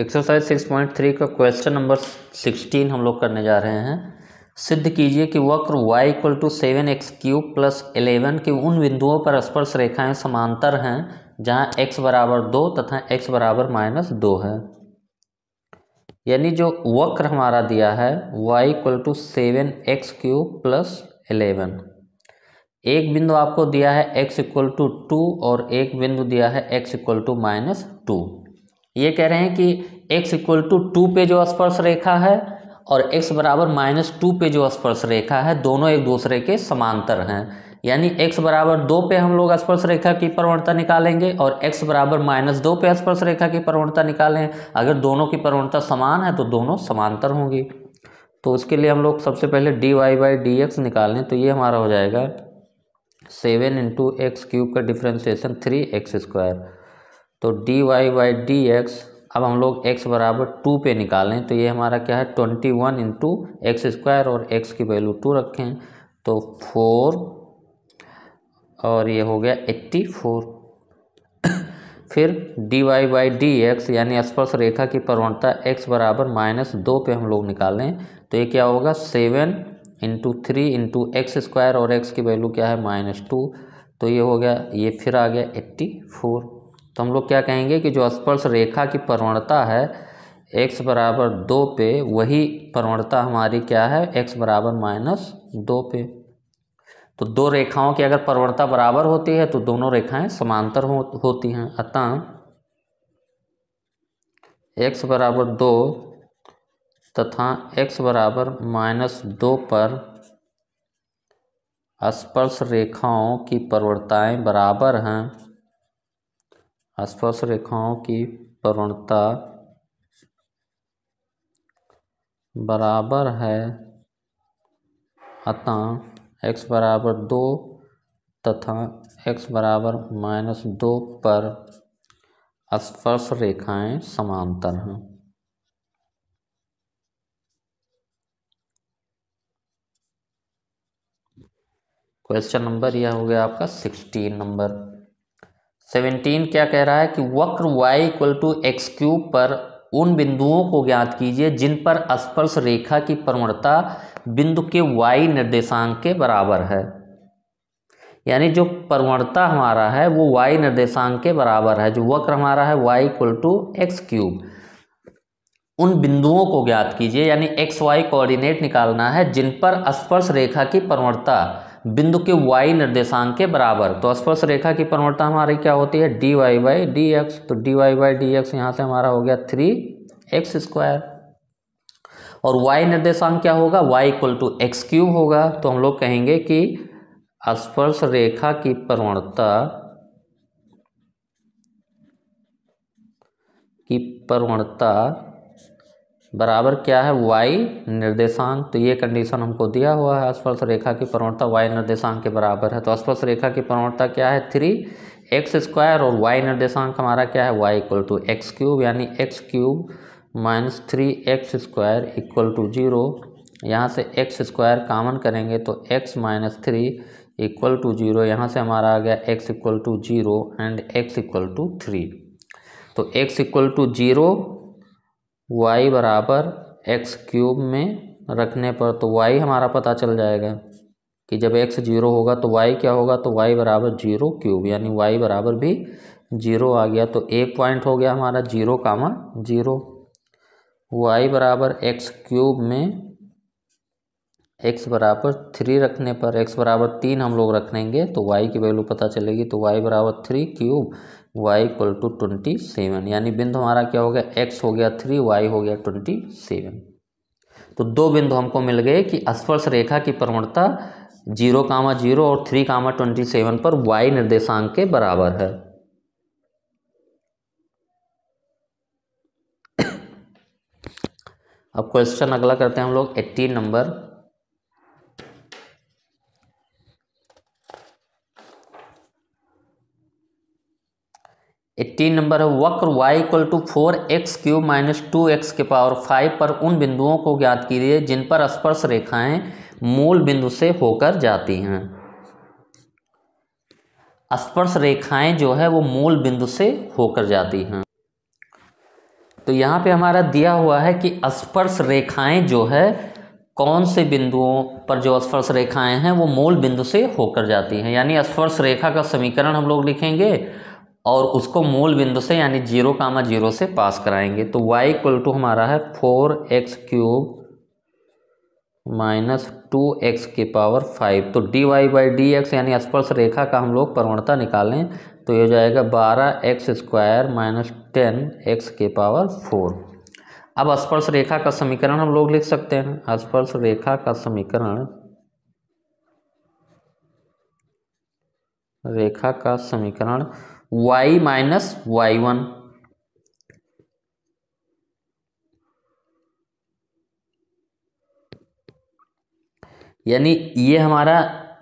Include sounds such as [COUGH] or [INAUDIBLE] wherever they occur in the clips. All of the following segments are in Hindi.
एक्सरसाइज सिक्स पॉइंट थ्री का क्वेश्चन नंबर सिक्सटीन हम लोग करने जा रहे हैं सिद्ध कीजिए कि वक्र y equal to seven x cube plus eleven के उन बिंदुओं पर स्पर्श रेखाएं समांतर हैं जहां x बराबर दो तथा x बराबर माइनस दो है यानी जो वक्र हमारा दिया है y equal to seven x cube plus eleven एक बिंदु आपको दिया है x इक्वल टू टू और एक बिंदु दिया है x equal to minus two ये कह रहे हैं कि एक्स इक्वल टू टू पे जो स्पर्श रेखा है और एक्स बराबर माइनस टू पे जो स्पर्श रेखा है दोनों एक दूसरे के समांतर हैं यानी x बराबर दो पे हम लोग स्पर्श रेखा की प्रवणता निकालेंगे और x बराबर माइनस दो पे स्पर्श रेखा की प्रवणता निकालें अगर दोनों की प्रवणता समान है तो दोनों समांतर होंगी तो उसके लिए हम लोग सबसे पहले d y by d x निकालें तो ये हमारा हो जाएगा सेवन इंटू एक्स क्यूब का डिफ्रेंसिएशन थ्री एक्स स्क्वायर तो d y by d x अब हम लोग x बराबर टू पे निकालें तो ये हमारा क्या है twenty one into x square और x की वैल्यू टू रखें तो फोर और ये हो गया एट्टी फोर [COUGHS] फिर d y by d x यानी स्पर्श रेखा की प्रवणता x बराबर माइनस दो पे हम लोग निकालें तो ये क्या होगा seven into three into x square और x की वैल्यू क्या है माइनस टू तो ये हो गया ये फिर आ गया एट्टी फोर तो हम लोग क्या कहेंगे कि जो स्पर्श रेखा की प्रवणता है एक्स बराबर दो पे वही प्रवणता हमारी क्या है एक्स बराबर माइनस दो पे तो दो रेखाओं की अगर प्रवणता बराबर होती है तो दोनों रेखाएं समांतर हो, होती हैं अतः एक्स बराबर दो तथा एक्स बराबर माइनस दो पर स्पर्श रेखाओं की प्रवणताएं बराबर हैं स्पर्श रेखाओं की प्रवणता बराबर है अतः x बराबर दो तथा x बराबर माइनस दो पर स्पर्श रेखाएं समांतर हैं क्वेश्चन नंबर यह हो गया आपका सिक्सटीन नंबर सेवनटीन क्या कह रहा है कि वक्र y equal to x cube पर उन बिंदुओं को ज्ञात कीजिए जिन पर स्पर्श रेखा की प्रवणता बिंदु के y निर्देशांक के बराबर है यानी जो प्रवणता हमारा है वो वाई निर्देशांक के बराबर है जो वक्र हमारा है y equal to x cube उन बिंदुओं को ज्ञात कीजिए यानी एक्स वाई कोऑर्डिनेट निकालना है जिन पर स्पर्श रेखा की प्रवणता बिंदु के y निर्देशांक के बराबर तो स्पर्श रेखा की प्रवणता हमारी क्या होती है d y by d x तो d y by d x यहाँ से हमारा हो गया थ्री एक्स स्क्वायर और y निर्देशांक क्या होगा y equal to x cube होगा तो हम लोग कहेंगे कि स्पर्श रेखा की प्रवणता की प्रवणता बराबर क्या है वाई निर्देशांक तो ये कंडीशन हमको दिया हुआ है स्पर्श रेखा की प्रवणता वाई निर्देशांक के बराबर है तो स्पर्श रेखा की प्रवणता क्या है थ्री एक्स स्क्वायर और वाई निर्देशांक हमारा क्या है y equal to x cube यानी x cube minus three x square equal to zero यहाँ से एक्स स्क्वायर कामन करेंगे तो x minus three equal to zero यहाँ से हमारा आ गया x equal to zero and x equal to three तो x equal to zero y बराबर एक्स क्यूब में रखने पर तो y हमारा पता चल जाएगा कि जब x जीरो होगा तो y क्या होगा तो y बराबर जीरो क्यूब यानी y बराबर भी जीरो आ गया तो एक पॉइंट हो गया हमारा जीरो कामा जीरो वाई बराबर एक्स क्यूब में एक्स बराबर थ्री रखने पर एक्स बराबर तीन हम लोग रखेंगे तो वाई की वैल्यू पता चलेगी तो वाई बराबर three cube y equal to twenty seven यानी बिंदु हमारा क्या हो गया एक्स हो गया थ्री वाई हो गया ट्वेंटी सेवन तो दो बिंदु हमको मिल गए कि स्पर्श रेखा की प्रवणता जीरो कामा जीरो और थ्री कामा ट्वेंटी सेवन पर वाई निर्देशांक के बराबर है अब क्वेश्चन अगला करते हैं हम लोग एट्टीन नंबर एट्टीन नंबर है वक्र y equal to four x cube minus two x के पावर फाइव पर उन बिंदुओं को ज्ञात कीजिए जिन पर स्पर्श रेखाएं मूल बिंदु से होकर जाती हैं स्पर्श रेखाएं जो है वो मूल बिंदु से होकर जाती हैं तो यहाँ पे हमारा दिया हुआ है कि स्पर्श रेखाएं जो है कौन से बिंदुओं पर जो स्पर्श रेखाएं हैं वो मूल बिंदु से होकर जाती हैं यानी स्पर्श रेखा का समीकरण हम लोग लिखेंगे और उसको मूल बिंदु से यानी जीरो कामा जीरो से पास कराएंगे तो y इक्वल टू हमारा है four x cube minus two x के पावर फाइव तो d y by d x यानी स्पर्श रेखा का हम लोग प्रवणता निकालें तो ये हो जाएगा बारह x square minus ten x के पावर फोर अब स्पर्श रेखा का समीकरण हम लोग लिख सकते हैं स्पर्श रेखा का समीकरण रेखा का समीकरण वाई माइनस वाई वन यानी ये हमारा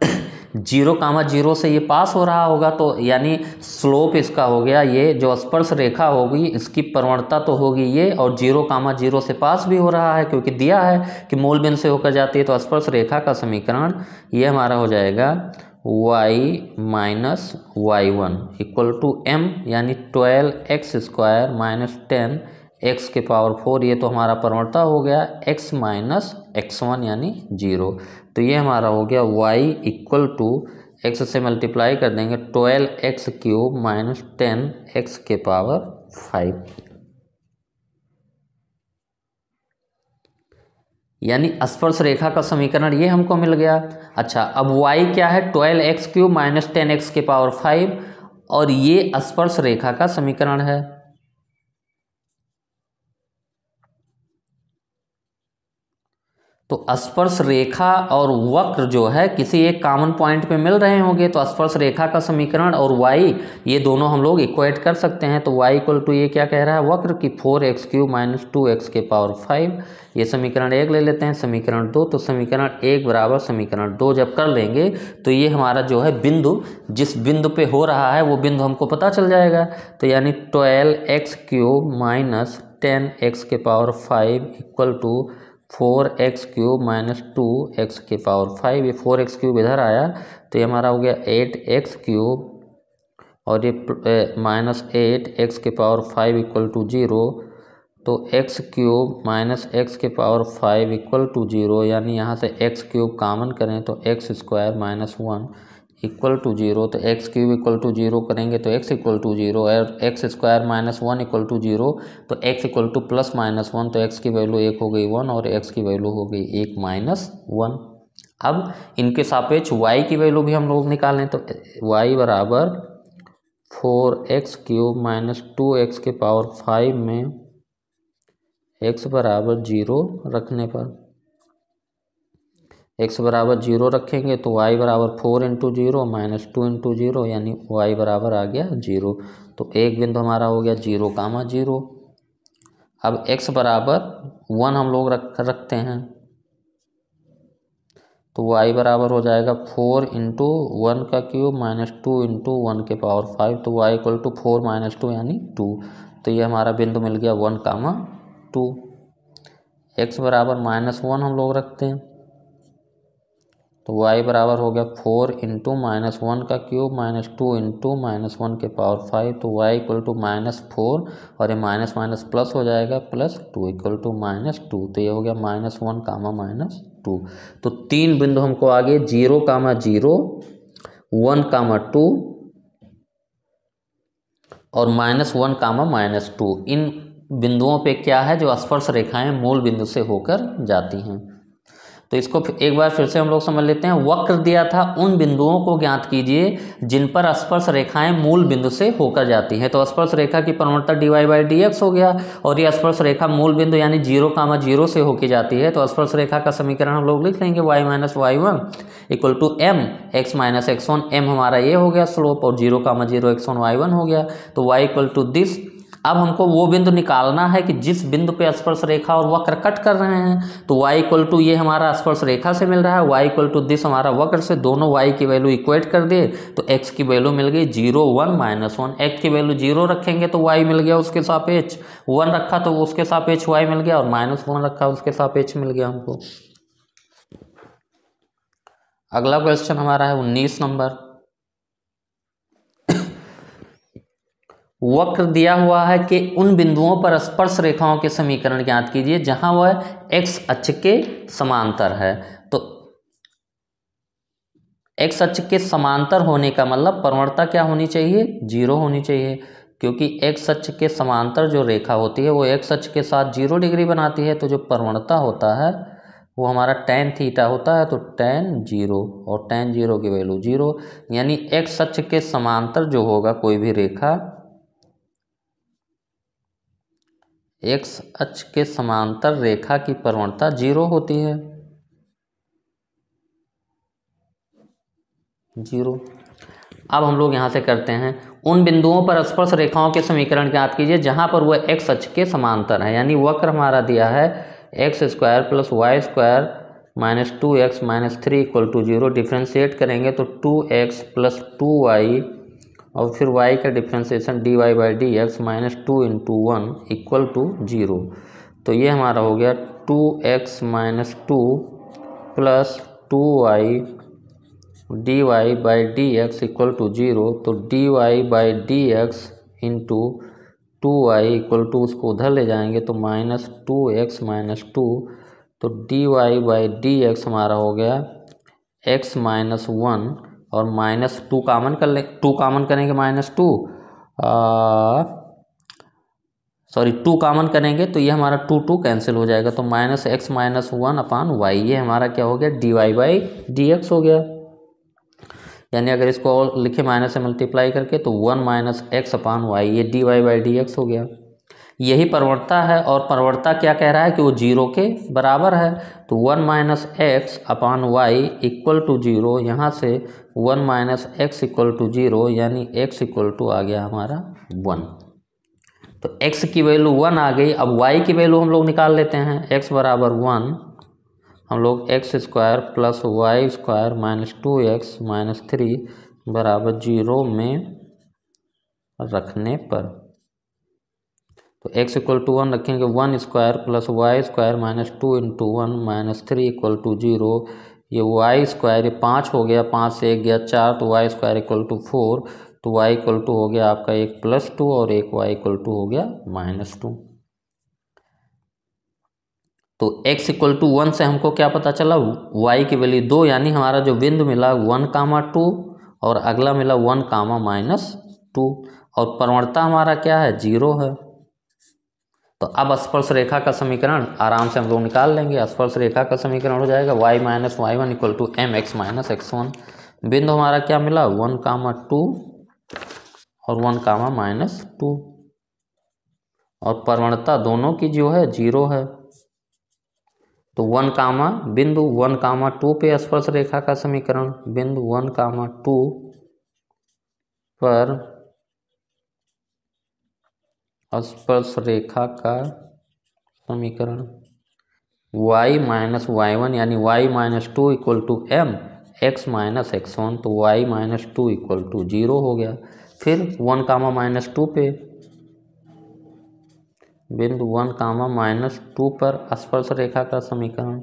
[COUGHS] जीरो कामा जीरो से ये पास हो रहा होगा तो यानी स्लोप इसका हो गया ये जो स्पर्श रेखा होगी इसकी प्रवणता तो होगी ये और जीरो कामा जीरो से पास भी हो रहा है क्योंकि दिया है कि मूल बिंदु से होकर जाती है तो स्पर्श रेखा का समीकरण ये हमारा हो जाएगा y minus y one equal to m यानी twelve x square minus ten x के पावर फोर ये तो हमारा परमता हो गया एक्स माइनस एक्स वन यानी जीरो तो ये हमारा हो गया वाई इक्वल टू एक्स से मल्टीप्लाई कर देंगे twelve x cube minus ten x के पावर फाइव यानी स्पर्श रेखा का समीकरण ये हमको मिल गया अच्छा अब वाई क्या है twelve x cube minus ten x के पावर फाइव और ये स्पर्श रेखा का समीकरण है तो स्पर्श रेखा और वक्र जो है किसी एक कॉमन पॉइंट पे मिल रहे होंगे तो स्पर्श रेखा का समीकरण और y ये दोनों हम लोग इक्वेट कर सकते हैं तो y इक्वल टू ये क्या कह रहा है वक्र की four x cube minus two x के पावर फाइव ये समीकरण एक ले लेते हैं समीकरण दो तो समीकरण एक बराबर समीकरण दो जब कर लेंगे तो ये हमारा जो है बिंदु जिस बिंदु पे हो रहा है वो बिंदु हमको पता चल जाएगा तो यानी twelve x cube minus ten x के power five equal to four x cube minus two x के पावर फाइव ये फोर एक्स क्यूब इधर आया तो ये हमारा हो गया एट एक्स क्यूब और ये माइनस एट एक्स के power five equal to zero तो एक्स क्यूब माइनस एक्स के power five equal to zero यानी यहाँ से एक्स क्यूब कामन करें तो x square minus one equal to zero तो x cube equal to zero करेंगे तो एक्स इक्वल टू जीरो और x square minus one equal to zero तो x equal to plus minus one तो एक्स की वैल्यू एक हो गई वन और एक्स की वैल्यू हो गई एक माइनस वन अब इनके सापेक्ष वाई की वैल्यू भी हम लोग निकालें तो वाई बराबर four x cube minus two x के पावर फाइव में एक्स बराबर जीरो रखने पर एक्स बराबर जीरो रखेंगे तो वाई बराबर four into zero minus two into zero यानी वाई बराबर आ गया जीरो तो एक बिंदु हमारा हो गया जीरो कामा जीरो अब एक्स बराबर वन हम लोग रख रखते हैं तो वाई बराबर हो जाएगा फोर इंटू वन का cube minus two into one के पावर फाइव तो y equal to four minus two यानी टू तो ये हमारा बिंदु मिल गया वन कामा टू एक्स बराबर माइनस वन हम लोग रखते हैं तो y बराबर हो गया फोर इंटू माइनस वन का cube minus two into minus one के पावर फाइव तो y equal to minus four और ये माइनस माइनस प्लस हो जाएगा plus two equal to minus two तो ये हो गया minus one comma minus two तो तीन बिंदु हमको आगे zero comma zero one comma two और minus one comma minus two इन बिंदुओं पे क्या है जो स्पर्श रेखाएं मूल बिंदु से होकर जाती हैं तो इसको एक बार फिर से हम लोग समझ लेते हैं वक्र दिया था उन बिंदुओं को ज्ञात कीजिए जिन पर स्पर्श रेखाएं मूल बिंदु से होकर जाती हैं तो स्पर्श रेखा की प्रवणता d y by d x हो गया और ये स्पर्श रेखा मूल बिंदु यानी जीरो कामा जीरो से होकर जाती है तो स्पर्श रेखा का समीकरण हम लोग लिख लेंगे y minus y one equal to m x minus x one m हमारा ये हो गया स्लोप और zero comma zero x one y one हो गया तो वाई इक्वल टू दिस अब हमको वो बिंदु निकालना है कि जिस बिंदु पे स्पर्श रेखा और वक्र कट कर रहे हैं तो y इक्वल टू ये हमारा स्पर्श रेखा से मिल रहा है y इक्वल टू दिस हमारा वक्र से दोनों y की वैल्यू इक्वेट कर दिए तो x की वैल्यू मिल गई zero one minus one x की वैल्यू जीरो रखेंगे तो y मिल गया उसके एच वन रखा तो उसके एच वाई मिल गया और माइनस वन रखा उसके एच मिल गया हमको अगला क्वेश्चन हमारा है उन्नीस नंबर वक्र दिया हुआ है कि उन बिंदुओं पर स्पर्श रेखाओं के समीकरण ज्ञात कीजिए जहां वह एक्स अक्ष के समांतर है तो एक्स अक्ष के समांतर होने का मतलब परवणता क्या होनी चाहिए जीरो होनी चाहिए क्योंकि एक्स अक्ष के समांतर जो रेखा होती है वो एक्स अक्ष के साथ जीरो डिग्री बनाती है तो जो परवणता होता है वो हमारा टेन थीटा होता है तो टेन जीरो और टेन जीरो की वैल्यू जीरो यानी एक्स अक्ष के समांतर जो होगा कोई भी रेखा एक्स अक्ष के समांतर रेखा की प्रवणता जीरो होती है जीरो अब हम लोग यहाँ से करते हैं उन बिंदुओं पर स्पर्श रेखाओं के समीकरण ज्ञात कीजिए जहाँ पर वह एक्स अक्ष के समांतर है यानी वक्र हमारा दिया है x square plus y square minus two x minus three equal to zero differentiate करेंगे तो two x plus two y और फिर y का differentiation d y by d x minus two into one equal to zero तो ये हमारा हो गया two x minus two plus two y d y by d x equal to zero तो d y by d x into to Y equal to उसको उधर ले जाएंगे तो minus two x minus two तो d y by d x हमारा हो गया एक्स माइनस वन और माइनस टू कामन कर लें टू कामन करेंगे minus two sorry two common करेंगे तो ये हमारा टू टू कैंसिल हो जाएगा तो minus x minus one upon y ये हमारा क्या हो गया d y by d x हो गया यानी अगर इसको और लिखे माइनस से मल्टीप्लाई करके तो one minus x upon y ये d y by d x हो गया यही परवर्ता है और परवर्ता क्या कह रहा है कि वो जीरो के बराबर है तो one minus x upon y equal to zero यहाँ से one minus x equal to zero यानी एक्स इक्वल टू आ गया हमारा वन तो एक्स की वैल्यू वन आ गई अब वाई की वैल्यू हम लोग निकाल लेते हैं एक्स बराबर वन हम लोग x square plus y square minus two x minus three बराबर जीरो में रखने पर तो एक्स इक्वल टू वन रखेंगे one square plus y square minus two into one minus three equal to zero ये वाई स्क्वायर ये पाँच हो गया पाँच से एक गया चार तो y square equal to four तो वाई इक्वल टू हो गया आपका एक प्लस टू और एक वाई इक्वल टू हो गया माइनस टू तो x इक्वल टू वन से हमको क्या पता चला y की वैल्यू दो यानी हमारा जो बिंदु मिला वन कामा टू और अगला मिला वन कामा माइनस टू और प्रवणता हमारा क्या है जीरो है तो अब स्पर्श रेखा का समीकरण आराम से हम लोग निकाल लेंगे स्पर्श रेखा का समीकरण हो जाएगा y minus y one equal to m x minus x one बिंदु हमारा क्या मिला वन कामा टू और वन कामा माइनस टू और प्रवणता दोनों की जो है जीरो है तो वन कामा बिंदु वन कामा टू पे स्पर्श रेखा का समीकरण बिंदु वन कामा टू पर स्पर्श रेखा का समीकरण y माइनस वाई वन यानी y minus two equal to m x minus x one तो y minus two equal to zero हो गया फिर वन कामा माइनस टू पे बिंदु वन कामा माइनस टू पर स्पर्श रेखा का समीकरण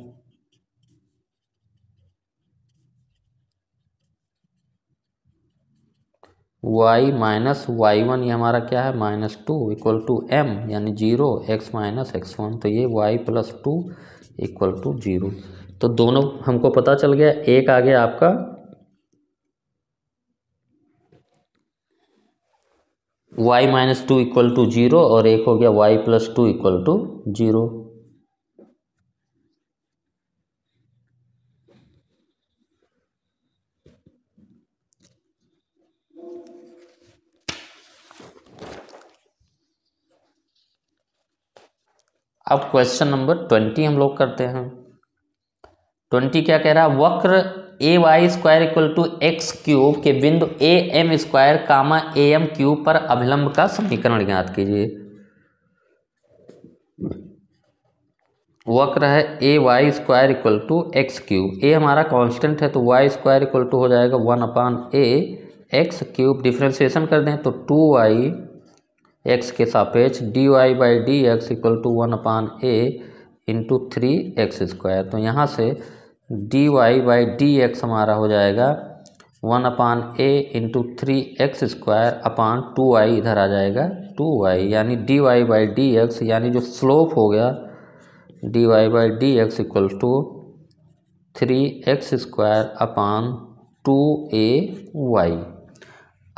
वाई माइनस वाई वन ये हमारा क्या है minus two equal to m यानी zero x minus x one तो ये y plus two equal to zero तो दोनों हमको पता चल गया एक आ गया आपका y minus two equal to zero और एक हो गया y plus two equal to zero अब क्वेश्चन नंबर ट्वेंटी हम लोग करते हैं ट्वेंटी क्या कह रहा है वक्र a y square equal to x cube के बिंदु a m square comma a m cube पर अभिलंब का समीकरण ज्ञात कीजिए वक्र है a y square equal to x cube a हमारा कांस्टेंट है तो वाई स्क्वायर इक्वल टू हो जाएगा one upon a x cube differentiation कर दें तो टू वाई एक्स के सापेक्ष d y by d x equal to one upon a into three x square तो यहाँ से d y by d x हमारा हो जाएगा one upon a into three x square upon two y इधर आ जाएगा टू वाई यानी d y by d x यानी जो स्लोप हो गया d y by d x equal to three x square upon two a y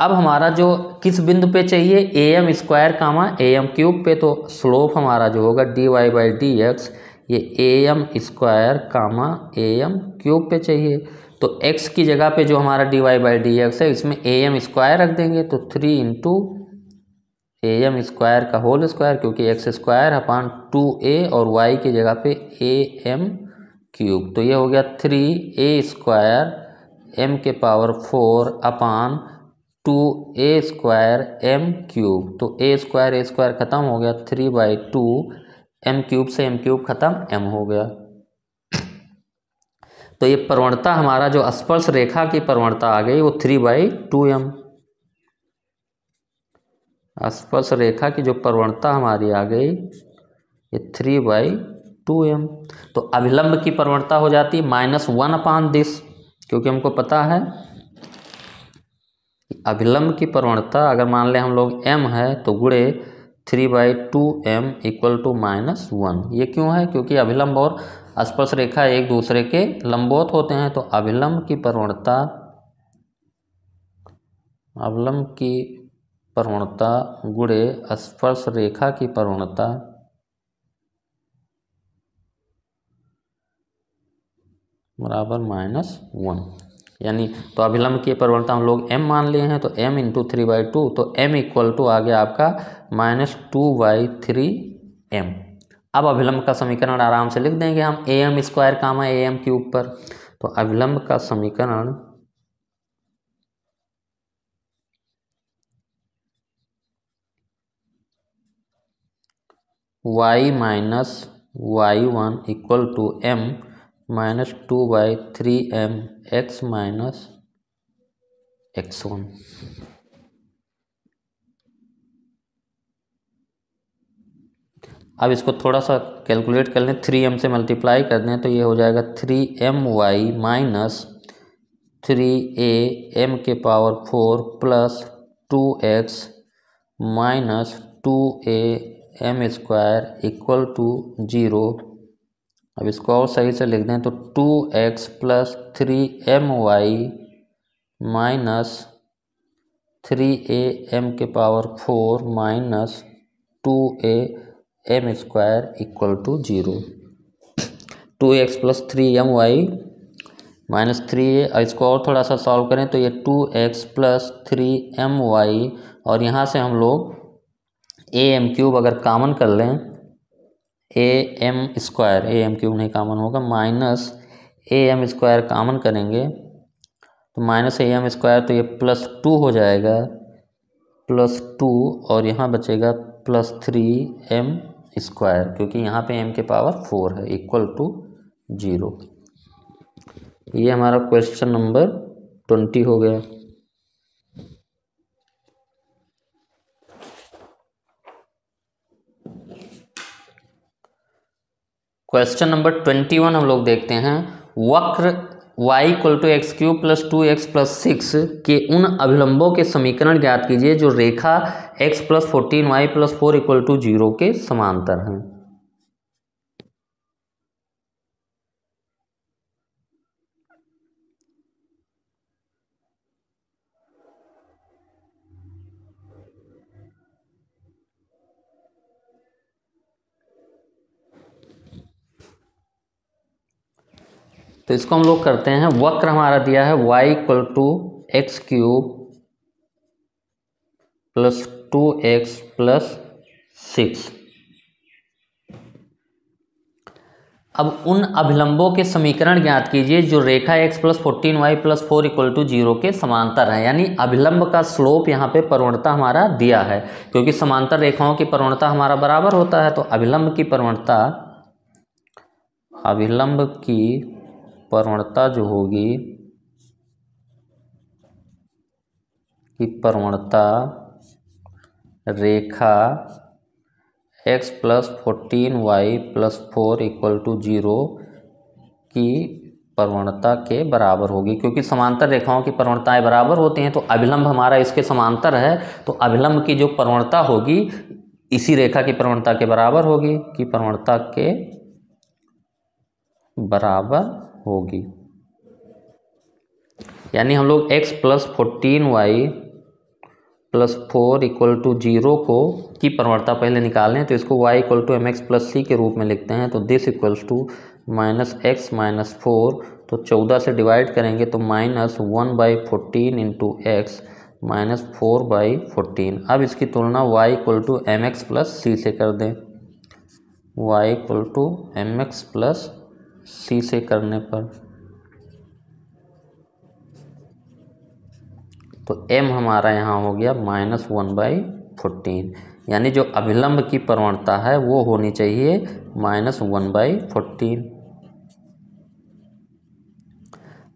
अब हमारा जो किस बिंदु पे चाहिए a m square comma a m cube पे तो स्लोप हमारा जो होगा d y by d x ये a m square comma a m cube पे चाहिए तो एक्स की जगह पे जो हमारा d y by d x है इसमें ए एम स्क्वायर रख देंगे तो थ्री इंटू ए एम स्क्वायर का होल स्क्वायर क्योंकि x square upon two a और वाई की जगह पे ए एम क्यूब तो ये हो गया थ्री ए स्क्वायर एम के power four upon two a square m cube तो ए स्क्वायर ए स्क्वायर ख़त्म हो गया three by two m cube से एम क्यूब ख़त्म एम हो गया तो ये प्रवणता हमारा जो स्पर्श रेखा की प्रवणता आ गई वो थ्री बाई टू एम स्पर्श रेखा की जो प्रवणता हमारी आ गई ये थ्री बाई टू एम तो अभिलंब की प्रवणता हो जाती है माइनस वन अपान दिस क्योंकि हमको पता है अभिलंब की प्रवणता अगर मान लें हम लोग एम है तो गुड़े three by two m equal to minus one ये क्यों है क्योंकि अभिलंब और स्पर्श रेखा एक दूसरे के लंबवत होते हैं तो अभिलंब की प्रवणता अभिलंब की प्रवणता गुड़े स्पर्श रेखा की प्रवणता बराबर माइनस वन यानी तो अभिलंब की प्रवणता हम लोग m मान लिए हैं तो m into three by two तो m इक्वल टू आ गया आपका minus two by three m अब अभिलंब का समीकरण आराम से लिख देंगे हम ए एम स्क्वायर काम है ए एम के ऊपर तो अभिलंब का समीकरण y minus y one equal to m minus two by three m x minus x one अब इसको थोड़ा सा कैलकुलेट कर लें थ्री एम से मल्टीप्लाई कर दें तो ये हो जाएगा three m y minus three a m के power four plus two x minus two a m square equal to zero अब इसको और सही से लिख दें तो two x plus three m y minus three a m के power four minus two a m square equal to zero two x plus three m y minus three a इसको और थोड़ा सा सॉल्व करें तो ये two x plus three m y और यहाँ से हम लोग ए एम क्यूब अगर कामन कर लें a m square a m cube नहीं कामन होगा minus a m square common करेंगे तो माइनस ए एम स्क्वायर तो ये प्लस टू हो जाएगा प्लस टू और यहाँ बचेगा प्लस थ्री एम स्क्वायर क्योंकि यहाँ पे एम के पावर फोर है इक्वल टू जीरो ये हमारा क्वेश्चन नंबर ट्वेंटी हो गया क्वेश्चन नंबर ट्वेंटी वन हम लोग देखते हैं वक्र y equal to x cube plus two x plus six के उन अभिलंबों के समीकरण ज्ञात कीजिए जो रेखा x plus fourteen y plus four equal to zero के समांतर हैं तो इसको हम लोग करते हैं वक्र हमारा दिया है y equal to x cube plus two x plus six अब उन अभिलंबों के समीकरण ज्ञात कीजिए जो रेखा x plus fourteen y plus four equal to zero के समांतर है यानी अभिलंब का स्लोप यहाँ पे प्रवणता हमारा दिया है क्योंकि समांतर रेखाओं की प्रवणता हमारा बराबर होता है तो अभिलंब की प्रवणता अभिलंब की प्रवणता जो होगी कि प्रवणता रेखा x plus fourteen y plus four equal to zero की प्रवणता के बराबर होगी क्योंकि समांतर रेखाओं की प्रवणताएं बराबर होती हैं तो अभिलंब हमारा इसके समांतर है तो अभिलंब की जो प्रवणता होगी इसी रेखा की प्रवणता के बराबर होगी कि प्रवणता के बराबर होगी यानी हम लोग x plus fourteen y plus four equal to zero को की प्रवणता पहले निकालें तो इसको y equal to m x plus c के रूप में लिखते हैं तो this equals to minus x minus four तो चौदह से डिवाइड करेंगे तो minus one by fourteen into x minus four by fourteen अब इसकी तुलना y equal to m x plus c से कर दें y equal to m x plus c से करने पर तो एम हमारा यहाँ हो गया माइनस वन बाई फोर्टीन यानी जो अभिलंब की प्रवणता है वो होनी चाहिए माइनस वन बाई फोर्टीन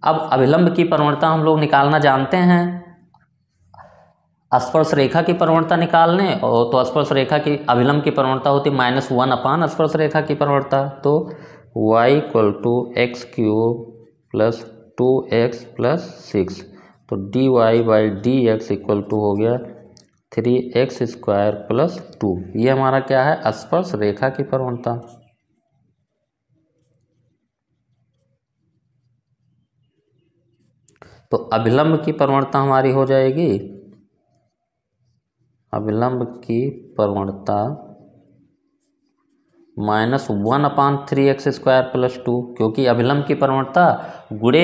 अब अभिलंब की प्रवणता हम लोग निकालना जानते हैं स्पर्श रेखा की प्रवणता निकालने और तो स्पर्श रेखा की अभिलंब की प्रवणता होती माइनस वन अपान स्पर्श रेखा की प्रवणता तो y equal to x cube plus two x plus six तो d y by d x equal to हो गया three x square plus two ये हमारा क्या है स्पर्श रेखा की प्रवणता तो अभिलंब की प्रवणता हमारी हो जाएगी अभिलंब की प्रवणता minus one upon three x square plus two क्योंकि अभिलंब की प्रवणता गुड़े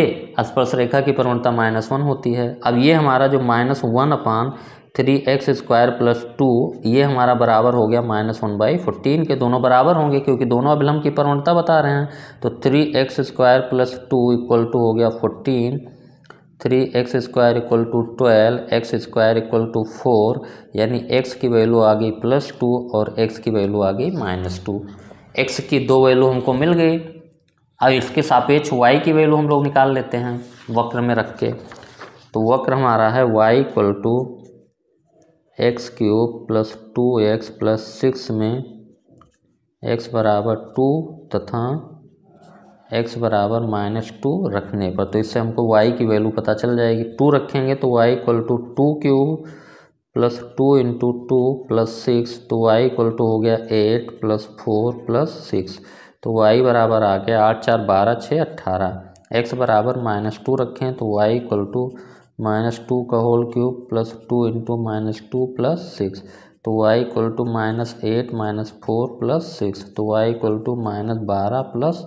स्पर्श रेखा की प्रवणता माइनस वन होती है अब ये हमारा जो minus one upon three x square plus two ये हमारा बराबर हो गया माइनस वन बाई फोर्टीन के दोनों बराबर होंगे क्योंकि दोनों अभिलंब की प्रवणता बता रहे हैं तो three x square plus two equal to हो गया fourteen three x square equal to twelve x square equal to four यानी एक्स की वैल्यू आ गई प्लस टू और एक्स की वैल्यू आ गई माइनस टू एक्स की दो वैल्यू हमको मिल गई अब इसके सापेक्ष वाई की वैल्यू हम लोग निकाल लेते हैं वक्र में रख के तो वक्र हमारा है y equal to x cube plus two x plus six में एक्स बराबर टू तथा एक्स बराबर माइनस टू रखने पर तो इससे हमको वाई की वैल्यू पता चल जाएगी टू रखेंगे तो y equal to two cube plus two into two plus six तो वाई इक्वल टू हो गया eight plus four plus six तो वाई बराबर आ गया आठ चार बारह छः अट्ठारह एक्स बराबर माइनस टू रखें तो y equal to minus two का whole cube plus two into minus two plus six तो y equal to minus eight minus four plus six तो वाई इक्वल टू माइनस बारह प्लस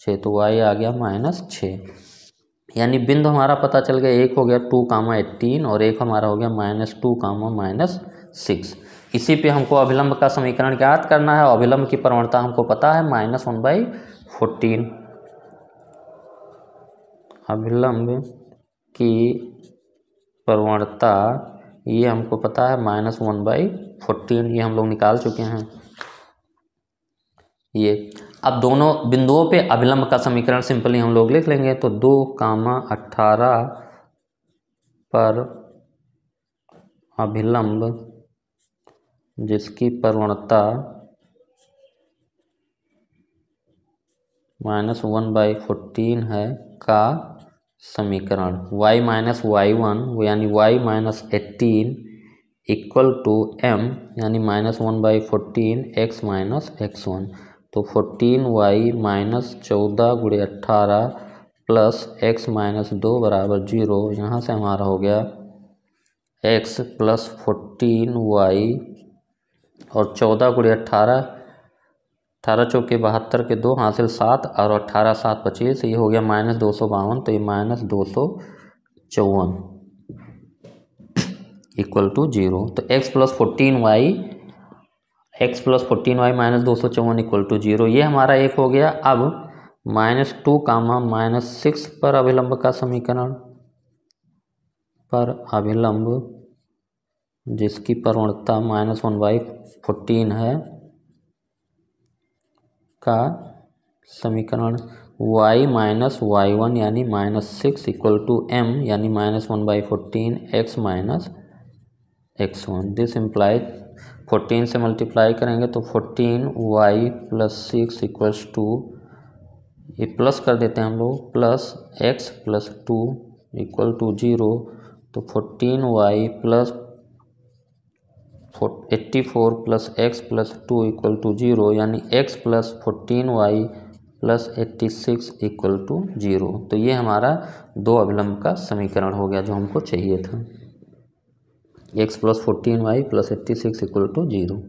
छः तो वाई आ गया माइनस छः यानी बिंदु हमारा पता चल गया एक हो गया टू कामा एट्टीन और एक हमारा हो गया minus two comma minus six इसी पे हमको अभिलंब का समीकरण ज्ञात करना है अभिलंब की प्रवणता हमको पता है माइनस वन बाई फोर्टीन अभिलंब की प्रवणता ये हमको पता है माइनस वन बाई फोर्टीन ये हम लोग निकाल चुके हैं ये अब दोनों बिंदुओं पे अभिलंब का समीकरण सिंपली हम लोग लिख लेंगे तो दो कामा अट्ठारह पर अभिलंब जिसकी प्रवणता माइनस वन बाई फोर्टीन है का समीकरण y माइनस वाई वन यानी y minus eighteen equal to m यानी minus one by fourteen x minus x one तो फोर्टीन वाई माइनस चौदह गुड़े अट्ठारह प्लस एक्स माइनस दो बराबर जीरो यहाँ से हमारा हो गया एक्स प्लस फोर्टीन वाई और चौदह गुड़े अट्ठारह अठारह चौके बहत्तर के दो हासिल सात और अट्ठारह सात पच्चीस ये हो गया माइनस दो सौ बावन तो ये माइनस दो सौ चौवन इक्वल टू जीरो तो x plus fourteen y x plus fourteen y minus दो सौ चौवन इक्वल टू जीरो ये हमारा एक हो गया अब minus two comma minus six पर अभिलंब का समीकरण पर अभिलंब जिसकी प्रवणता माइनस वन बाई फोर्टीन है का समीकरण y माइनस वाई वन यानी minus six equal to m यानी minus one by fourteen x minus x one this implies fourteen से मल्टीप्लाई करेंगे तो fourteen y plus six equals to ये प्लस कर देते हैं हम लोग plus x plus two equal to zero तो fourteen y plus eighty four plus x plus two equal to zero यानी x plus fourteen y plus eighty six equal to zero तो ये हमारा दो अभिलंब का समीकरण हो गया जो हमको चाहिए था x plus fourteen y plus eighty six equal to zero